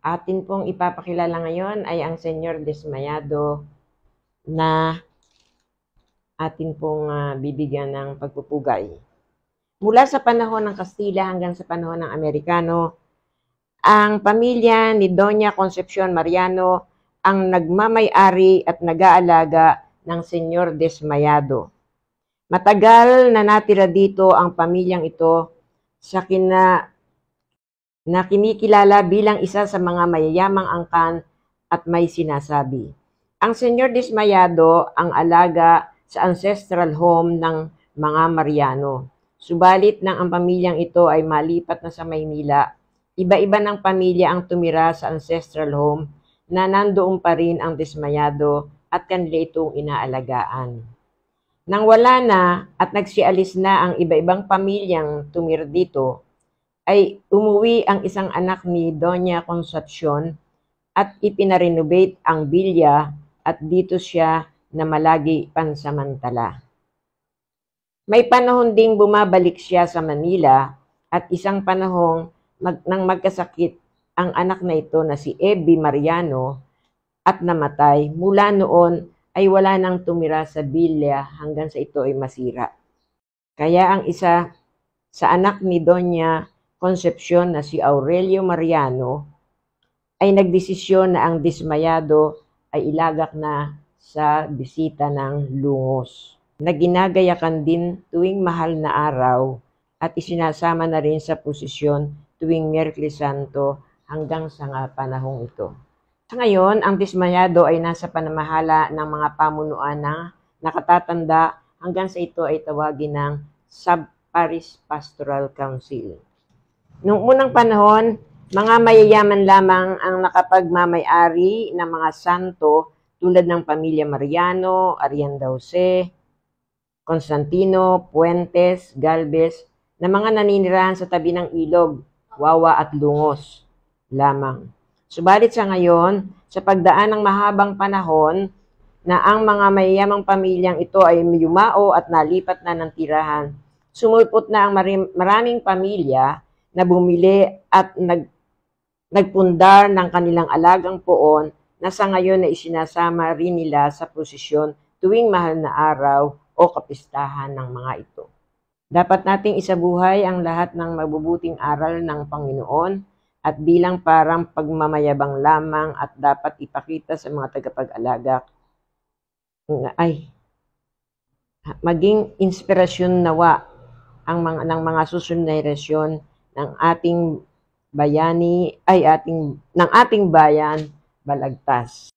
Atin pong ipapakilala ngayon ay ang Senyor Desmayado na atin pong uh, bibigyan ng pagpupugay. Mula sa panahon ng Kastila hanggang sa panahon ng Amerikano, ang pamilya ni Doña Concepcion Mariano ang nagmamay-ari at nag-aalaga ng Senyor Desmayado. Matagal na natira dito ang pamilyang ito sa kina na kinikilala bilang isa sa mga mayayamang angkan at may sinasabi. Ang Senyor Dismayado ang alaga sa ancestral home ng mga Mariano. Subalit nang ang pamilyang ito ay malipat na sa Maynila, iba-iba ng pamilya ang tumira sa ancestral home na nandoon pa rin ang dismayado at kanila itong inaalagaan. Nang wala na at nagsialis na ang iba-ibang pamilyang tumira dito, ay umuwi ang isang anak ni Doña Concepcion at ipinarenovate ang bilya at dito siya na malagi pansamantala. May panahon ding bumabalik siya sa Manila at isang panahong mag, nang magkasakit ang anak na ito na si Ebi Mariano at namatay. Mula noon ay wala nang tumira sa bilya hanggang sa ito ay masira. Kaya ang isa sa anak ni Doña Concepcion na si Aurelio Mariano ay nagdesisyon na ang dismayado ay ilagak na sa bisita ng lungos na ginagayakan din tuwing mahal na araw at isinasama na rin sa posisyon tuwing Miyerkules Santo hanggang sa nga panahong ito. Sa ngayon, ang dismayado ay nasa panamahala ng mga pamunuan na nakatatanda hanggang sa ito ay tawagin ng sub Subparis Pastoral Council. Noong unang panahon, mga mayayaman lamang ang nakapagmamayari ng mga santo tulad ng pamilya Mariano, Arianda Jose, Constantino, Puentes, Galvez, na mga naninirahan sa tabi ng ilog, wawa at lungos lamang. Subalit sa ngayon, sa pagdaan ng mahabang panahon, na ang mga mayamang pamilyang ito ay yumao at nalipat na ng tirahan. Sumulpot na ang maraming pamilya na bumili at nag, nagpundar ng kanilang alagang poon na sa ngayon ay isinasama rin nila sa prosesyon tuwing mahal na araw o kapistahan ng mga ito. Dapat nating isabuhay ang lahat ng mabubuting aral ng Panginoon at bilang parang pagmamayabang lamang at dapat ipakita sa mga tagapag-alaga ay maging inspirasyon nawa ang mga ng mga susunod na henerasyon ng ating bayani ay ating ng ating bayan Balagtas.